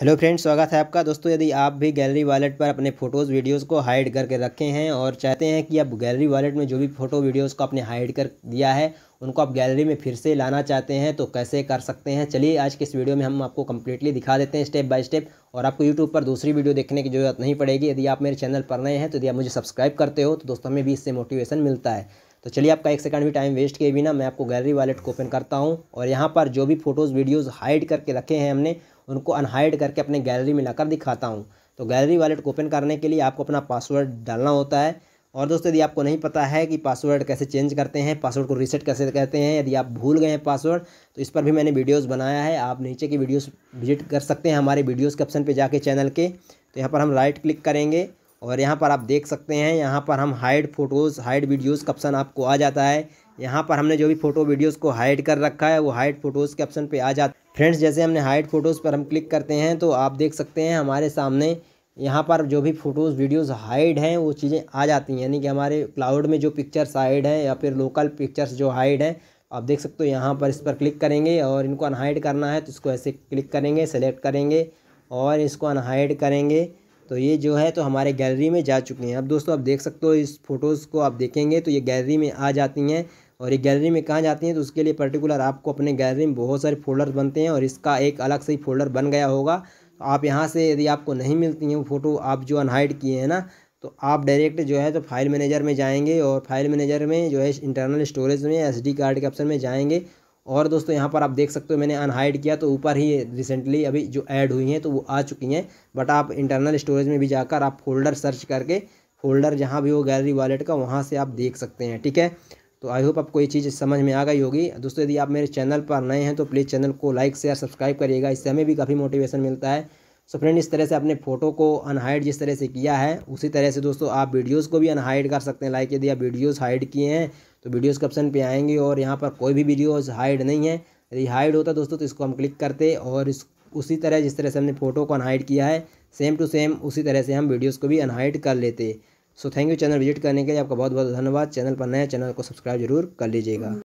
hello friends स्वागत है आपका दोस्तों यदि आप भी गैलरी वॉलेट पर अपने फ़ोटोज़ वीडियोस को हाइड करके रखे हैं और चाहते हैं कि आप गैलरी वॉलेट में जो भी फ़ोटो वीडियोस को आपने हाइड कर दिया है उनको आप गैलरी में फिर से लाना चाहते हैं तो कैसे कर सकते हैं चलिए आज के इस वीडियो में हम आपको कम्प्लीटली दिखा देते हैं स्टेप बाय स्टेप और आपको यूट्यूब पर दूसरी वीडियो देखने की जरूरत नहीं पड़ेगी यदि आप मेरे चैनल पर नए हैं तो यदि आप मुझे सब्सक्राइब करते हो तो दोस्तों हमें भी इससे मोटिवेशन मिलता है तो चलिए आपका एक सेकंड भी टाइम वेस्ट किए बिना मैं आपको गैलरी वॉलेट को ओपन करता हूँ और यहाँ पर जो भी फ़ोटोज़ वीडियोज़ हाइड करके रखे हैं हमने उनको अनहाइड करके अपने गैलरी में ला दिखाता हूँ तो गैलरी वॉलेट को ओपन करने के लिए आपको अपना पासवर्ड डालना होता है और दोस्तों यदि आपको नहीं पता है कि पासवर्ड कैसे चेंज करते हैं पासवर्ड को रीसेट कैसे करते हैं यदि आप भूल गए हैं पासवर्ड तो इस पर भी मैंने वीडियोस बनाया है आप नीचे की वीडियोस विजिट कर सकते हैं हमारे वीडियोस के ऑप्शन पे जाके चैनल के तो यहाँ पर हम राइट क्लिक करेंगे और यहाँ पर आप देख सकते हैं यहाँ पर हम हाइड फ़ोटोज़ हाइड वीडियोज़ का ऑप्शन आपको आ जाता है यहाँ पर हमने जो भी फ़ोटो वीडियोज़ को हाइड कर रखा है वो हाइड फ़ोटोज़ के ऑप्शन पे आ जाता है फ्रेंड्स जैसे हमने हाइड फ़ोटोज़ पर हम क्लिक करते हैं तो आप देख सकते हैं हमारे सामने यहाँ पर जो भी फ़ोटोज़ वीडियोज़ हाइड हैं वो चीज़ें आ जाती हैं यानी कि हमारे क्लाउड में जो पिक्चर्स हाइड हैं या फिर लोकल पिक्चर्स जो हाइड हैं आप देख सकते हो यहाँ पर इस पर क्लिक करेंगे और इनको अनहाइड करना है तो इसको ऐसे क्लिक करेंगे सेलेक्ट करेंगे और इसको अनहाइड करेंगे तो ये जो है तो हमारे गैलरी में जा चुके हैं अब दोस्तों आप देख सकते हो इस फ़ोटोज़ को आप देखेंगे तो ये गैलरी में आ जाती हैं और ये गैलरी में कहाँ जाती हैं तो उसके लिए पर्टिकुलर आपको अपने गैलरी में बहुत सारे फोल्डर बनते हैं और इसका एक अलग से ही फोल्डर बन गया होगा आप यहाँ से यदि आपको नहीं मिलती हैं वो फ़ोटो आप जो अनहाइड किए हैं ना तो आप डायरेक्ट जो है तो फाइल मैनेजर में जाएंगे और फाइल मैनेजर में जो है इंटरनल स्टोरेज में एसडी कार्ड के ऑप्शन में जाएंगे और दोस्तों यहाँ पर आप देख सकते हो मैंने अनहाइड किया तो ऊपर ही रिसेंटली अभी जो ऐड हुई हैं तो वो आ चुकी हैं बट आप इंटरनल स्टोरेज में भी जाकर आप फोल्डर सर्च करके फोल्डर जहाँ भी हो गैलरी वॉलेट का वहाँ से आप देख सकते हैं ठीक है तो आई होप आपको ये चीज़ समझ में आ गई होगी दोस्तों यदि आप मेरे चैनल पर नए हैं तो प्लीज़ चैनल को लाइक शेयर सब्सक्राइब करिएगा इससे हमें भी काफ़ी मोटिवेशन मिलता है सो फ्रेंड इस तरह से आपने फोटो को अनहाइड जिस तरह से किया है उसी तरह से दोस्तों आप वीडियोस को भी अनहाइड कर सकते हैं लाइक यदि आप वीडियोस हाइड किए हैं तो वीडियोस के ऑप्शन पे आएंगे और यहाँ पर कोई भी वीडियोस हाइड नहीं है यदि हाइड होता दोस्तों तो इसको हम क्लिक करते और इस उसी तरह जिस तरह से हमने फ़ोटो को अनहाइड किया है सेम टू सेम उसी तरह से हम वीडियोज़ को भी अनहाइड कर लेते so thank you channel visit करने के लिए आपका बहुत बहुत धन्यवाद चैनल पर नए चैनल को सब्सक्राइब जरूर कर लीजिएगा